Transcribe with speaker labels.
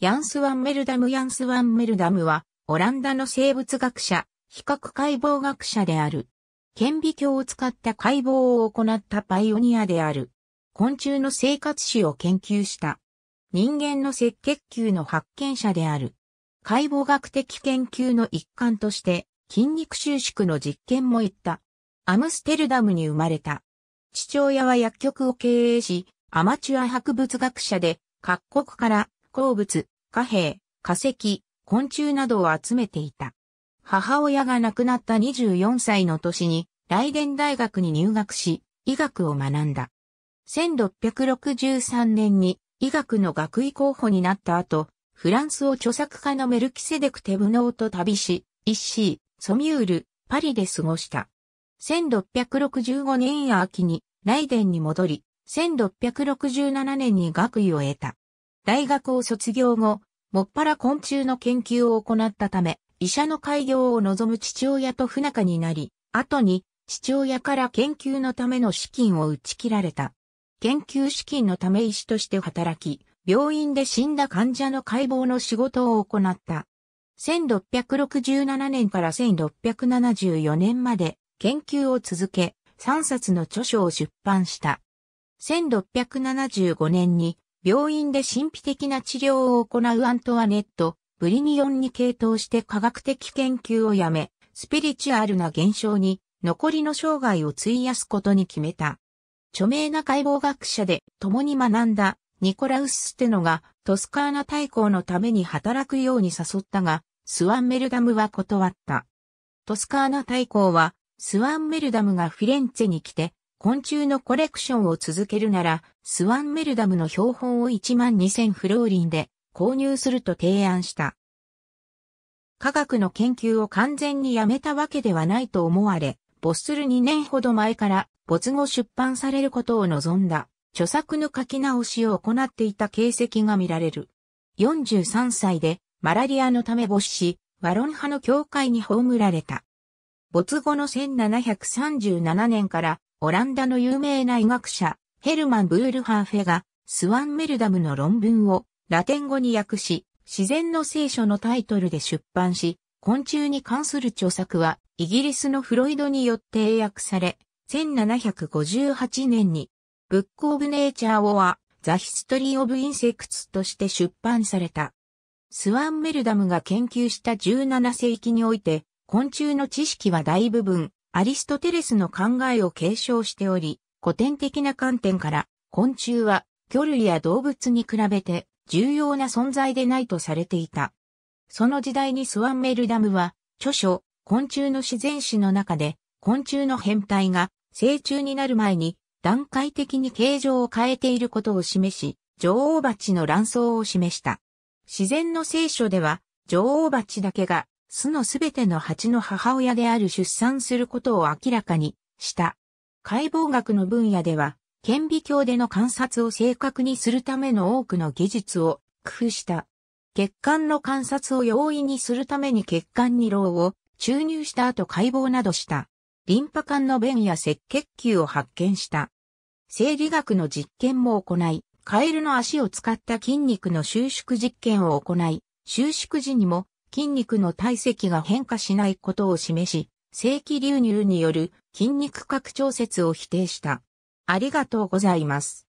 Speaker 1: ヤンス・ワンメルダム・ヤンス・ワンメルダムは、オランダの生物学者、比較解剖学者である。顕微鏡を使った解剖を行ったパイオニアである。昆虫の生活史を研究した。人間の赤血球の発見者である。解剖学的研究の一環として、筋肉収縮の実験も行った。アムステルダムに生まれた。父親は薬局を経営し、アマチュア博物学者で、各国から鉱物、貨幣、化石、昆虫などを集めていた。母親が亡くなった24歳の年に、ライデン大学に入学し、医学を学んだ。1663年に医学の学位候補になった後、フランスを著作家のメルキセデク・テブノーと旅し、イッシー、ソミュール、パリで過ごした。1665年秋にライデンに戻り、1667年に学位を得た。大学を卒業後、もっぱら昆虫の研究を行ったため、医者の開業を望む父親と不仲になり、後に父親から研究のための資金を打ち切られた。研究資金のため医師として働き、病院で死んだ患者の解剖の仕事を行った。1667年から1674年まで研究を続け、3冊の著書を出版した。1675年に病院で神秘的な治療を行うアントワネット・ブリニオンに傾倒して科学的研究をやめ、スピリチュアルな現象に残りの生涯を費やすことに決めた。著名な解剖学者で共に学んだニコラウス・ステノがトスカーナ大公のために働くように誘ったが、スワンメルダムは断った。トスカーナ大公はスワンメルダムがフィレンツェに来て昆虫のコレクションを続けるなら、スワンメルダムの標本を1万2000フローリンで購入すると提案した。科学の研究を完全にやめたわけではないと思われ、没する2年ほど前から没後出版されることを望んだ。著作の書き直しを行っていた形跡が見られる。43歳でマラリアのため没し、ワロン派の教会に葬られた。没後の1737年からオランダの有名な医学者、ヘルマン・ブールハーフェが、スワンメルダムの論文を、ラテン語に訳し、自然の聖書のタイトルで出版し、昆虫に関する著作は、イギリスのフロイドによって英訳され、1758年に、ブック・オブ・ネイチャー・オア・ザ・ヒストリー・オブ・インセクツとして出版された。スワンメルダムが研究した17世紀において、昆虫の知識は大部分、アリストテレスの考えを継承しており、古典的な観点から、昆虫は魚類や動物に比べて重要な存在でないとされていた。その時代にスワンメルダムは、著書、昆虫の自然史の中で、昆虫の変態が成虫になる前に段階的に形状を変えていることを示し、女王蜂の卵巣を示した。自然の聖書では、女王蜂だけが巣のすべての蜂の母親である出産することを明らかにした。解剖学の分野では、顕微鏡での観察を正確にするための多くの技術を工夫した。血管の観察を容易にするために血管に老を注入した後解剖などした。リンパ管の便や赤血球を発見した。生理学の実験も行い、カエルの足を使った筋肉の収縮実験を行い、収縮時にも筋肉の体積が変化しないことを示し、正規流入による筋肉拡張説を否定した。ありがとうございます。